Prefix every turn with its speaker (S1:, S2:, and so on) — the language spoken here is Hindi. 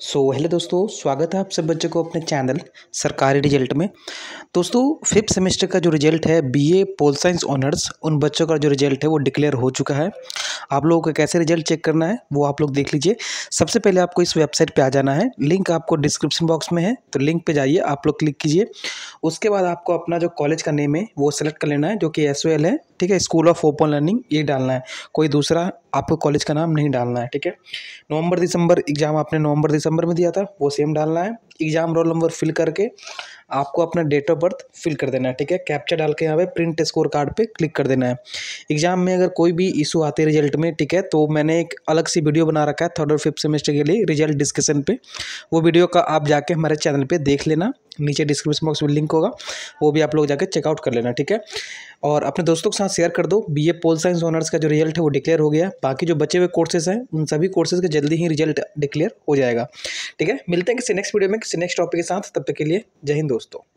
S1: सो so, हेलो दोस्तों स्वागत है आप सब बच्चों को अपने चैनल सरकारी रिजल्ट में दोस्तों फिफ्थ सेमेस्टर का जो रिजल्ट है बीए पोल साइंस ऑनर्स उन बच्चों का जो रिजल्ट है वो डिक्लेयर हो चुका है आप लोगों का कैसे रिजल्ट चेक करना है वो आप लोग देख लीजिए सबसे पहले आपको इस वेबसाइट पर आ जाना है लिंक आपको डिस्क्रिप्शन बॉक्स में है तो लिंक पर जाइए आप लोग क्लिक कीजिए उसके बाद आपको अपना जो कॉलेज का नेम है वो सेलेक्ट कर लेना है जो कि एस है ठीक है स्कूल ऑफ ओपन लर्निंग ये डालना है कोई दूसरा आपको कॉलेज का नाम नहीं डालना है ठीक है नवंबर दिसंबर एग्ज़ाम आपने नवंबर दिसंबर में दिया था वो सेम डालना है एग्ज़ाम रोल नंबर फिल करके आपको अपना डेट ऑफ बर्थ फिल कर देना है ठीक है कैप्चा डाल के यहाँ पे प्रिंट स्कोर कार्ड पे क्लिक कर देना है एग्जाम में अगर कोई भी इशू आते है रिजल्ट में ठीक है तो मैंने एक अलग सी वीडियो बना रखा है थर्ड और फिफ्थ सेमेस्टर के लिए रिजल्ट डिस्कशन पे वो वीडियो का आप जाके हमारे चैनल पर देख लेना नीचे डिस्क्रिप्शन बॉक्स में लिंक होगा वो भी आप लोग जाकर चेकआउट कर लेना ठीक है और अपने दोस्तों के साथ शेयर कर दो B A pol science honours का जो रिजल्ट है वो डिक्लेयर हो गया बाकी जो बचे हुए कोर्सेज हैं उन सभी कोर्सेज का जल्दी ही रिजल्ट डिक्लेयर हो जाएगा ठीक है मिलते हैं किसी नेक्स्ट वीडियो में किसी नेक्स्ट टॉपिक के साथ तब तक के लिए जय हिंद दोस्तों